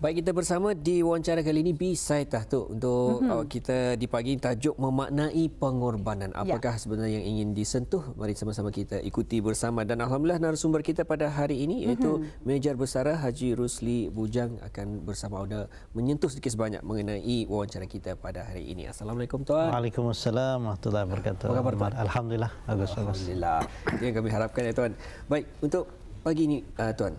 Baik kita bersama di wawancara kali ini Bisai Tahtuk untuk mm-hmm. kita di pagi tajuk memaknai pengorbanan. Ya. Apakah yeah. sebenarnya yang ingin disentuh? Mari sama-sama kita ikuti bersama dan alhamdulillah narasumber kita pada hari ini mhm. iaitu mm-hmm. Major Besara Haji Rusli Bujang akan bersama Auda menyentuh sedikit sebanyak mengenai wawancara kita pada hari ini. Assalamualaikum tuan. Waalaikumsalam warahmatullahi wabarakatuh. Apa khabar tuan? Alhamdulillah Alhamdulillah. yang kami harapkan ya tuan. Baik untuk pagi ini uh, tuan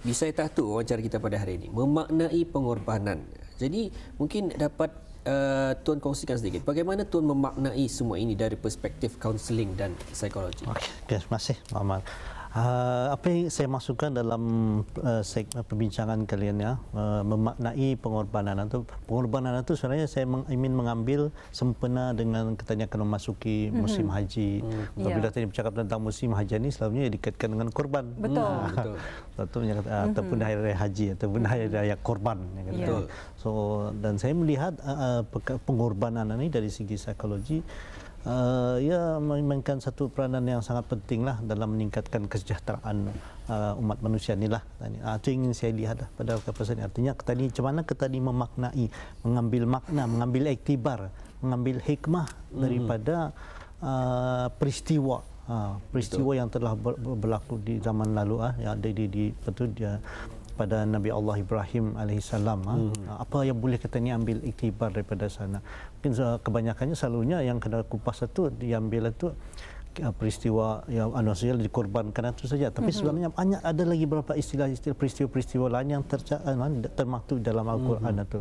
Bisai Tahtu wawancara kita pada hari ini memaknai pengorbanan. Jadi mungkin dapat uh, tuan kongsikan sedikit bagaimana tuan memaknai semua ini dari perspektif kaunseling dan psikologi. Okay, terima kasih. Mama. Ah, apa yang saya masukkan dalam uh, perbincangan kalian ya uh, memaknai pengorbanan itu pengorbanan itu sebenarnya saya meng, ingin mengambil sempena dengan katanya kalau masuki mhm. musim mm-hmm. haji mm. apabila yeah. tadi bercakap tentang musim haji ini selalunya dikaitkan dengan korban betul hmm. betul ah, ataupun mhm. hari raya haji ataupun hari mhm. raya korban ya, kan? yeah. so dan saya melihat uh, pengorbanan ini dari segi psikologi uh, eh, ia ya, memainkan satu peranan yang sangat pentinglah dalam meningkatkan kesejahteraan uh, umat manusia ni inilah. Uh, ah, itu ingin saya lihat lah pada kapasiti ini. Artinya kita ini macam mana kita ini memaknai, mengambil makna, mengambil iktibar, mengambil hikmah hmm. daripada uh, peristiwa Ha, peristiwa Betul. yang telah ber, berlaku di zaman lalu ah yang ada di di betul dia kepada Nabi Allah Ibrahim alaihissalam ah. hmm. apa yang boleh kita ni ambil iktibar daripada sana mungkin kebanyakannya selalunya yang kena kupas itu diambil itu peristiwa yang anu saja dikorbankan itu saja tapi hmm. sebenarnya banyak ada lagi beberapa istilah-istilah peristiwa-peristiwa lain yang eh, termaktub dalam Al-Quran hmm, itu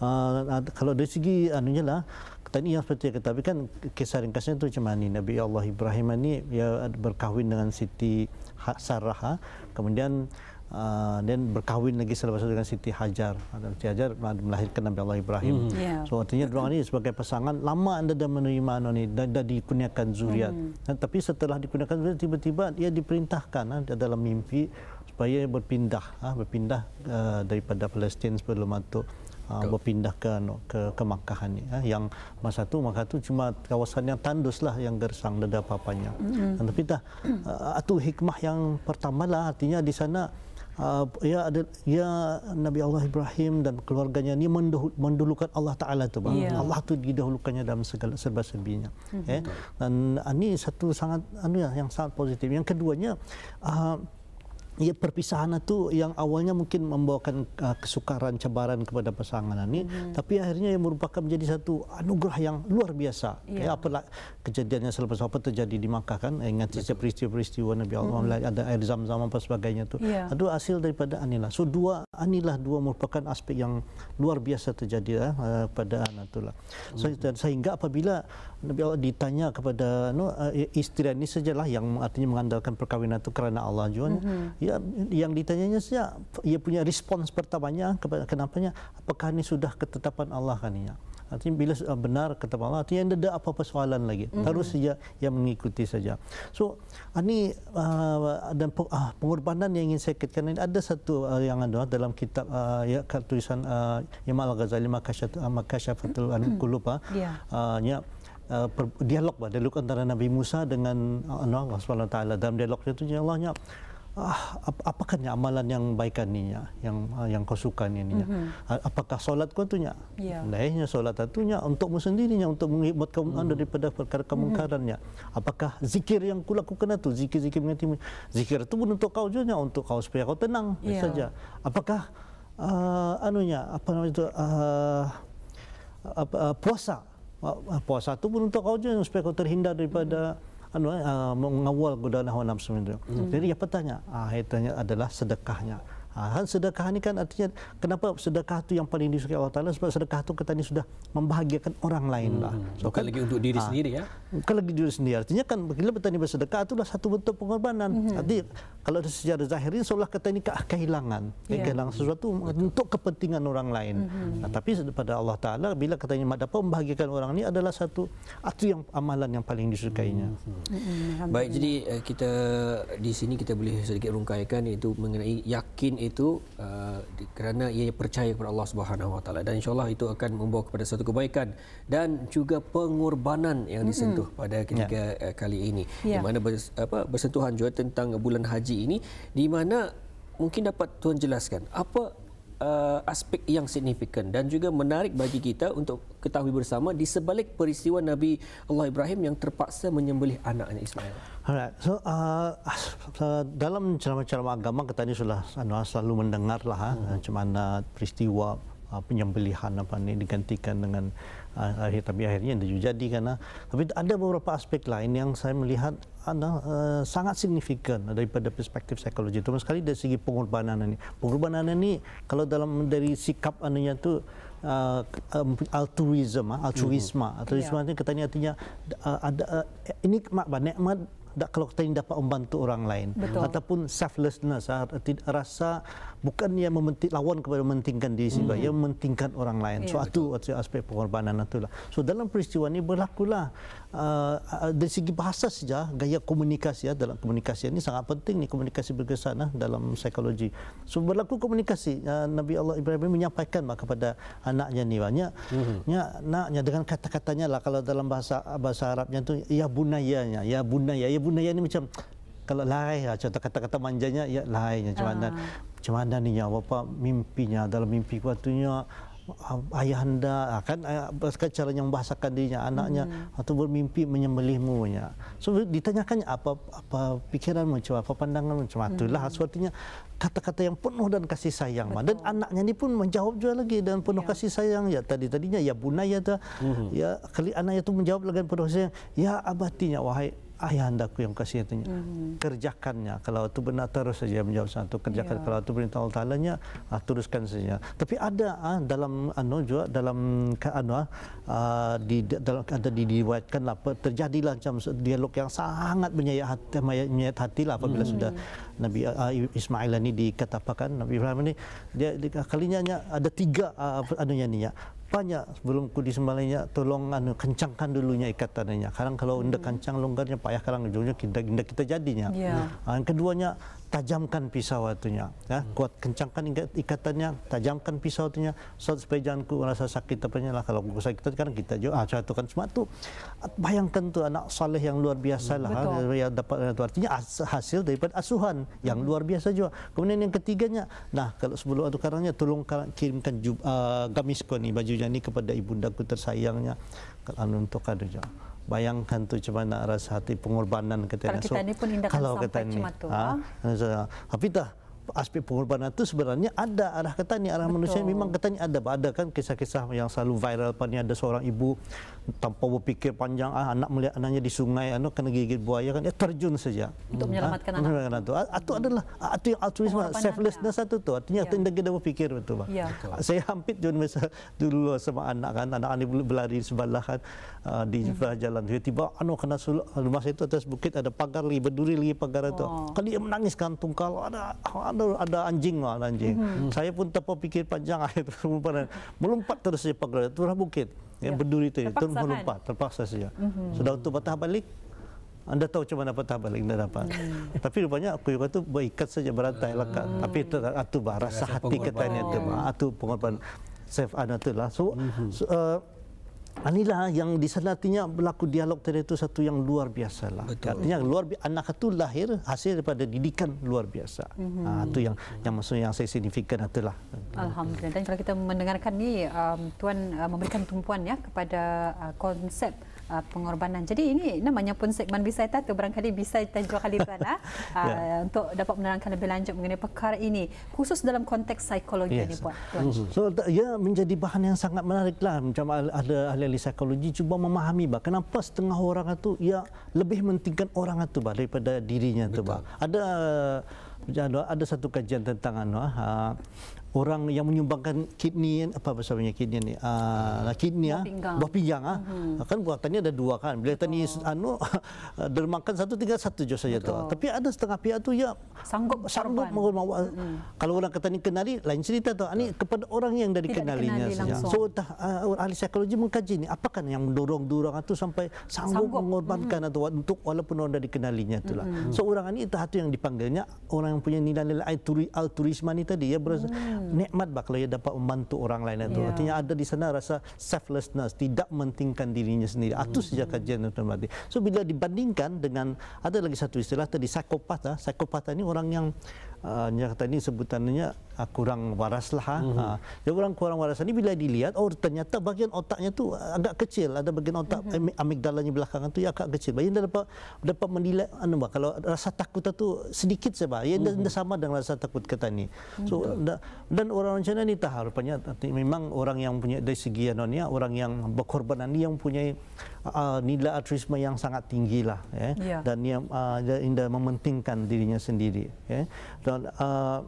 uh, kalau dari segi anunya lah tadi yang seperti yang tapi kan kisah ringkasnya itu macam ini Nabi Allah Ibrahim ini ya berkahwin dengan Siti ha-, Sarah kemudian Ah, dan uh, berkahwin lagi selepas itu dengan Siti Hajar. Ah, Siti Hajar melahirkan Nabi Allah Ibrahim. Mm. Yeah. So artinya dua ini sebagai pasangan lama anda dah menerima anak ini dah, dah dikurniakan zuriat. Mm. Nah, tapi setelah dikurniakan zuriat tiba-tiba ia diperintahkan ha, dalam mimpi supaya berpindah ha, berpindah uh, daripada Palestin sebelum itu Uh, berpindah ke, ke, ke Makkah ni. Ha, yang masa tu Makkah tu cuma kawasan yang tandus lah yang gersang dada apa-apanya. Mm-hmm. Tapi dah, uh, itu hikmah yang pertama lah artinya di sana uh, ya ada ya Nabi Allah Ibrahim dan keluarganya ni mendulukan Allah Taala tu bang. Yeah. Allah tu didahulukannya dalam segala serba-serbinya. Mm-hmm. Eh? Dan ini ah, satu sangat anu ya yang sangat positif. Yang keduanya uh, ya perpisahan itu yang awalnya mungkin membawakan uh, kesukaran cabaran kepada pasangan ini mm-hmm. tapi akhirnya yang merupakan menjadi satu anugerah yang luar biasa yeah. ya apalah kejadiannya selepas apa terjadi di Makkah kan eh, Ingat setiap peristiwa-peristiwa Nabi Allah mm-hmm. ada air zam-zam apa sebagainya itu yeah. itu hasil daripada anilah so dua inilah dua merupakan aspek yang luar biasa terjadi ya, pada Anatullah. So, hmm. sehingga apabila Nabi Allah ditanya kepada no, eh, isteri ini sajalah yang artinya mengandalkan perkahwinan itu kerana Allah juga. Mm-hmm. Ya, yang ditanyanya saja, ia punya respons pertamanya kepada kenapanya, apakah ini sudah ketetapan Allah kan ia? Ya? Artinya bila uh, benar kata Allah, artinya tidak apa-apa soalan lagi. Mm-hmm. Terus saja yang mengikuti saja. So, ini ah, uh, ah, dan uh, pengorbanan yang ingin saya katakan ini ada satu uh, yang ada dalam kitab uh, ya tulisan uh, Imam Al-Ghazali Makasyat uh, Makasyafatul Anqulubah. Yeah. Uh, ya. Uh, dialog bah, dialog antara Nabi Musa dengan uh, Allah Subhanahu taala dalam dialog itu ya Allahnya ah, apakah amalan yang baikkan ni ya? yang ah, yang kau suka ni ya? mm-hmm. apakah solat kau tu nya yeah. nya solat tu nya untuk mu sendirinya untuk menghibur kamu mm-hmm. daripada perkara mhm. kemungkaran ya? apakah zikir yang kau lakukan tu zikir-zikir mengerti zikir tu pun untuk kau je nya? untuk kau supaya kau tenang yeah. saja apakah uh, ah, anunya apa namanya itu? uh, uh, puasa puasa itu pun untuk kau je supaya kau terhindar daripada hmm anu uh, mengawal godaan hawa nafsu itu. Hmm. Jadi dia bertanya, ah, tanya adalah sedekahnya. Ha, sedekah ini kan artinya kenapa sedekah tu yang paling disukai Allah Taala sebab sedekah tu kata ini sudah membahagiakan orang lain lah. Hmm, hmm. So, Bukan kan, lagi untuk diri ha, sendiri ya. Bukan lagi diri sendiri. Artinya kan bila ini bersedekah itulah satu bentuk pengorbanan. Hmm. Jadi kalau secara zahir ini seolah kata ini kehilangan. Yeah. Kehilangan sesuatu Betul. untuk kepentingan orang lain. Hmm. hmm. Nah, tapi pada Allah Taala bila kata ni dapat membahagiakan orang ini adalah satu atu yang amalan yang paling disukainya. Hmm. Hmm. hmm Baik jadi eh, kita di sini kita boleh sedikit rungkaikan iaitu mengenai yakin itu uh, kerana ia percaya kepada Allah Subhanahu Wa dan insyaallah itu akan membawa kepada satu kebaikan dan juga pengorbanan yang disentuh mm-hmm. pada ketiga yeah. Uh, kali ini yeah. di ya. mana bers, apa bersentuhan juga tentang bulan haji ini di mana mungkin dapat tuan jelaskan apa uh, aspek yang signifikan dan juga menarik bagi kita untuk ketahui bersama di sebalik peristiwa Nabi Allah Ibrahim yang terpaksa menyembelih anaknya Ismail. Alright. So uh, uh dalam ceramah-ceramah agama kita ini sudah selalu mendengarlah uh, hmm. ha, macam mana peristiwa Ah, penyembelihan apa ni digantikan dengan ah, akhir tapi akhirnya dia jadi kan ah. tapi ada beberapa aspek lain yang saya melihat ada uh, eh, sangat signifikan daripada perspektif psikologi terutama sekali dari segi pengorbanan ini pengorbanan ini kalau dalam dari sikap anunya tu Uh, altruism, uh, altruisma. mm-hmm. altruisme hmm. yeah. kata ni artinya uh, ada uh, ini mak nikmat tak kalau kita ini dapat membantu orang lain Betul. ataupun selflessness, uh, rasa bukan yang mementing lawan kepada mementingkan diri sendiri hmm. yang mementingkan orang lain yeah, suatu so, ya, aspek pengorbanan itu lah. so dalam peristiwa ini berlakulah uh, uh, dari segi bahasa saja gaya komunikasi ya dalam komunikasi ini sangat penting ni komunikasi berkesan ya, dalam psikologi so berlaku komunikasi uh, Nabi Allah Ibrahim menyampaikan bah, kepada anaknya ni banyak hmm. anaknya dengan kata-katanya lah kalau dalam bahasa bahasa Arabnya tu ya bunayanya ya bunaya ya bunaya ni macam kalau lahir contoh kata-kata manjanya ya lahirnya ah. cuman macam mana ni ya bapa mimpinya dalam mimpi waktunya ah, ayah anda ah, kan ah, cara yang membahasakan dirinya anaknya hmm. atau bermimpi menyembelihmu nya so ditanyakan apa apa pikiranmu cuma apa pandanganmu cuma itulah hmm. sepertinya kata-kata yang penuh dan kasih sayang Betul. dan anaknya ni pun menjawab juga lagi dan penuh ya. kasih sayang ya tadi tadinya ya bunaya ta hmm. ya kali anaknya tu menjawab lagi penuh kasih sayang ya abatinya wahai ayah anda ku yang kasih itu mm-hmm. kerjakannya kalau itu benar terus saja menjawab satu kerjakan yeah. kalau itu perintah Allah Taala ah, teruskan saja tapi ada ah, dalam anu juga dalam ke ah, ah di dalam ada diriwayatkan apa lah, terjadilah macam dialog yang sangat menyayat hati menyayat hati lah apabila mm-hmm. sudah Nabi uh, Ismail ini dikatakan Nabi Ibrahim ini dia, dia kalinya ada tiga uh, anunya ni ya banyak sebelum ku disembelihnya tolong anu kencangkan dulunya ikatannya. Kadang kalau hendak kencang longgarnya payah kadang ujungnya kita kita jadinya. Yeah. Ya. Nah, keduanya tajamkan pisau hatinya ya hmm. kuat kencangkan ikatannya tajamkan pisau hatinya so, supaya janku merasa sakit tapinya lah kalau aku sakit kan kita jo ah satu kan semua tu bayangkan tu anak saleh yang luar biasa lah Betul. Ha, yang dapat itu artinya hasil daripada asuhan yang hmm. luar biasa juga kemudian yang ketiganya nah kalau sebelum itu karangnya tolong kirimkan uh, gamis kau ni bajunya ni kepada ibundaku tersayangnya kalau untuk kadu juga bayangkan tu cuma nak rasa hati pengorbanan kita. Kalau kita so, ni pun indahkan sampai cuma tu. Ha? Ha? Tapi dah aspek pengorbanan itu sebenarnya ada arah kata ni arah Betul. manusia memang kata ni ada ada kan kisah-kisah yang selalu viral pada ada seorang ibu tanpa berfikir panjang ah, anak melihat anaknya di sungai anu kena gigit buaya kan dia terjun saja untuk hmm. menyelamatkan ha? anak menyelamatkan itu itu adalah itu yang altruisme selflessness satu tu artinya yeah. tidak kita berfikir betul pak ya. ah, saya hampir John masa dulu sama anak kan anak ani berlari sebelah kan ah, di hmm. sebelah jalan tiba-tiba anu kena suluk rumah saya itu atas bukit ada pagar li berduri li pagar itu oh. kali dia menangis kantung kalau ada mana ada anjing lah, ada anjing. Mm-hmm. Saya pun tanpa fikir panjang akhir air melompat terus saya pagar itu lah bukit. Ya, yeah. berduri itu, terpaksa terus melompat, kan? terpaksa saja. Mm-hmm. Sudah untuk patah balik, anda tahu cuma dapat patah balik anda dapat. Hmm. Tapi rupanya aku juga tu berikat saja berantai lah kan. Hmm. Tapi itu, itu bah, rasa hati kata ini itu bah, itu pengorban. Safe anak itulah. So, hmm so uh, Anilah yang di sana artinya berlaku dialog tadi itu satu yang luar biasa lah. Betul. Artinya luar bi- anak itu lahir hasil daripada didikan luar biasa. Mm-hmm. Ha, itu yang yang maksudnya yang saya signifikan itulah. Alhamdulillah. Dan kalau kita mendengarkan ni um, tuan uh, memberikan tumpuan ya kepada uh, konsep uh, pengorbanan. Jadi ini namanya pun segmen bisai tato barangkali bisai tajuk kali ini uh, yeah. untuk dapat menerangkan lebih lanjut mengenai perkara ini khusus dalam konteks psikologi yes. ini buat. So ia ya, menjadi bahan yang sangat menariklah macam ada ahli psikologi cuba memahami bah kenapa setengah orang itu ia ya, lebih mentingkan orang itu bah daripada dirinya itu bah. Ada ada satu kajian tentang anu uh, orang yang menyumbangkan kidney apa bahasanya kidney ni uh, kidney buah pinggang, buah pinggang ah hmm kan buatannya ada dua kan bila tadi oh. anu dermakan satu tinggal satu je saja tu tapi ada setengah pihak tu ya sanggup sanggup mahu mahu hmm kalau orang kata ni kenali lain cerita tu ah, ni kepada orang yang dah dikenalinya saja so tah, ah, ahli psikologi mengkaji ni apakah yang mendorong dorong itu sampai sanggup, sanggup. mengorbankan hmm atau untuk walaupun orang dah dikenalinya itulah hmm so orang ni itu satu yang dipanggilnya orang yang punya nilai-nilai altruisme ni tadi ya berasa, hmm Hmm. nikmat dia dapat membantu orang lain itu. Yeah. Artinya ada di sana rasa selflessness, tidak mementingkan dirinya sendiri. Mm. Itu hmm. sejak kajian itu mati. So bila dibandingkan dengan ada lagi satu istilah tadi psikopat, ah. psikopat ini orang yang uh, kata ini sebutannya ah, kurang waras lah. Ha. Ah. Mm-hmm. Uh, jadi kurang waras ini bila dilihat, oh ternyata bagian otaknya tu agak kecil. Ada bagian otak mm-hmm. amigdalanya belakang tu ya, agak kecil. Bayi dah dapat dapat menilai anu bah, kalau rasa takut tu sedikit saja. Ia mm mm-hmm. sama dengan rasa takut kata ni. Mhm. So mm-hmm. da, dan orang macam ni tak harapnya. Memang orang yang punya dari segi anonya, orang yang berkorban ni yang punya uh, nilai altruisme yang sangat tinggi lah. Eh. Ya. Yeah. Dan yang uh, indah mementingkan dirinya sendiri. Eh. Dan uh,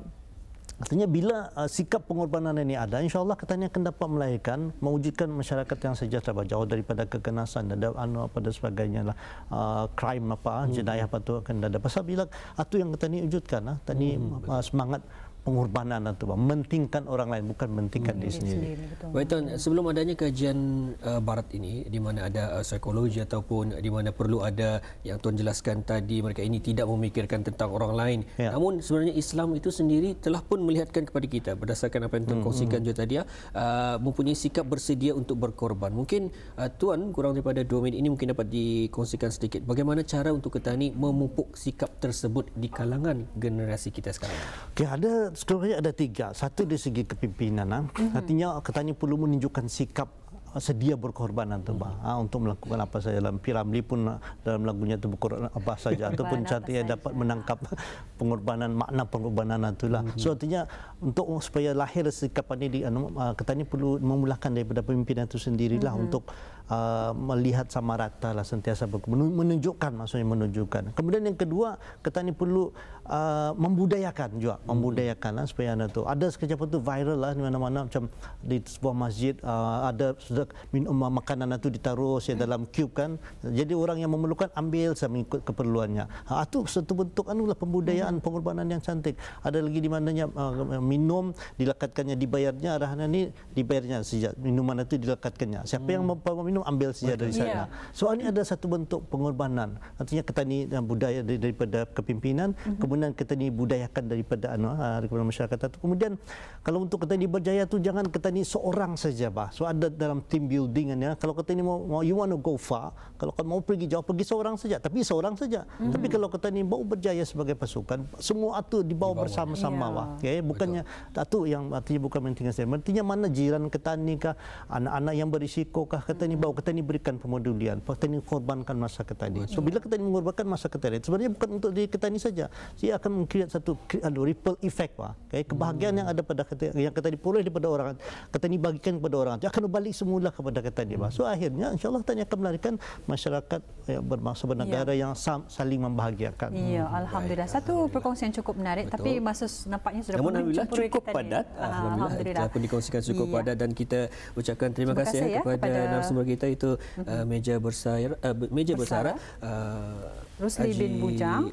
artinya bila uh, sikap pengorbanan ini ada, insyaAllah kata ini akan dapat melahirkan, mewujudkan masyarakat yang sejahtera jauh daripada kekenasan dan anu apa dan sebagainya lah. Uh, crime apa, uh, hmm. jenayah apa tu akan ada. Pasal bila itu uh, yang kata ini wujudkan, lah, tadi hmm. uh, semangat pengorbanan dan tuan mentingkan orang lain bukan mentingkan hmm. diri sendiri. Baik tuan, sebelum adanya kajian uh, barat ini di mana ada uh, psikologi ataupun di mana perlu ada yang tuan jelaskan tadi mereka ini tidak memikirkan tentang orang lain. Ya. Namun sebenarnya Islam itu sendiri telah pun melihatkan kepada kita berdasarkan apa yang tuan hmm. kongsikan hmm. juga tadi ya, uh, mempunyai sikap bersedia untuk berkorban. Mungkin uh, tuan kurang daripada 2 minit ini mungkin dapat dikongsikan sedikit bagaimana cara untuk kita petani memupuk sikap tersebut di kalangan generasi kita sekarang. Okey ada story ada tiga. Satu dari segi kepimpinan. Mm-hmm. Artinya katanya perlu menunjukkan sikap ah, sedia berkorban atau bah, ha, untuk melakukan apa saja dalam piramli pun ah, dalam lagunya itu berkorban apa saja ataupun cantiknya dapat menangkap pengorbanan makna pengorbanan itulah hmm so artinya untuk supaya lahir sikap ini di anu, katanya perlu memulakan daripada pemimpin itu sendirilah hmm untuk uh, melihat sama rata lah sentiasa menunjukkan maksudnya menunjukkan kemudian yang kedua katanya perlu uh, membudayakan juga hmm. membudayakan lah, supaya anda tu ada sekejap tu viral lah di mana-mana macam di sebuah masjid uh, ada sudah minum makanan itu ditaruh hmm. dalam cube kan jadi orang yang memerlukan ambil sah mengikut keperluannya ha, itu satu bentuk anu lah pembudayaan hmm. pengorbanan yang cantik ada lagi di mana uh, minum dilakatkannya dibayarnya arahannya ni dibayarnya sejak minuman itu dilakatkannya. siapa hmm. yang mem- minum ambil saja dari sana. Yeah. So ada satu bentuk pengorbanan. Artinya ketani dan uh, budaya daripada kepimpinan mm-hmm kemudian kita ni budayakan daripada anak daripada masyarakat itu. Kemudian kalau untuk kita ni berjaya tu jangan kita ni seorang saja bah. So ada dalam team building ya. Kalau kita ni mau mau you want to go far, kalau kau mau pergi jauh pergi seorang saja. Tapi seorang saja. Mm-hmm. Tapi kalau kita ni mau berjaya sebagai pasukan, semua atu dibawa bersama-sama yeah. Okay? Bukannya atu yang artinya bukan penting saya. Artinya mana jiran kita ni kah, anak-anak yang berisiko kah kita ni bawa kita ni berikan pemedulian. Kita ni korbankan masa kita ni. So bila kita ni mengorbankan masa kita ni, sebenarnya bukan untuk diri kita ni saja ia akan mengkreat satu uh, ripple effect pak. Okay? kebahagiaan hmm. yang ada pada kata yang kata diperoleh daripada orang kata ini bagikan kepada orang dia akan balik semula kepada kata dia pak. So akhirnya insyaallah tanya akan melarikan masyarakat yang bermaksud bernegara ya. yeah. yang sam, saling membahagiakan. Ya, hmm. alhamdulillah. Satu perkongsian cukup menarik Betul. tapi masa nampaknya sudah Namun, alhamdulillah, cukup padat. Ah, alhamdulillah. alhamdulillah. dikongsikan cukup yeah. padat dan kita ucapkan terima, terima kasih ya, kepada, kepada narasumber kita itu uh-huh. meja bersara uh, meja bersara, uh, Rusli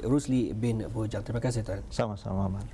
Rusli bin Bujang. Terima kasih Tuan. Sama-sama.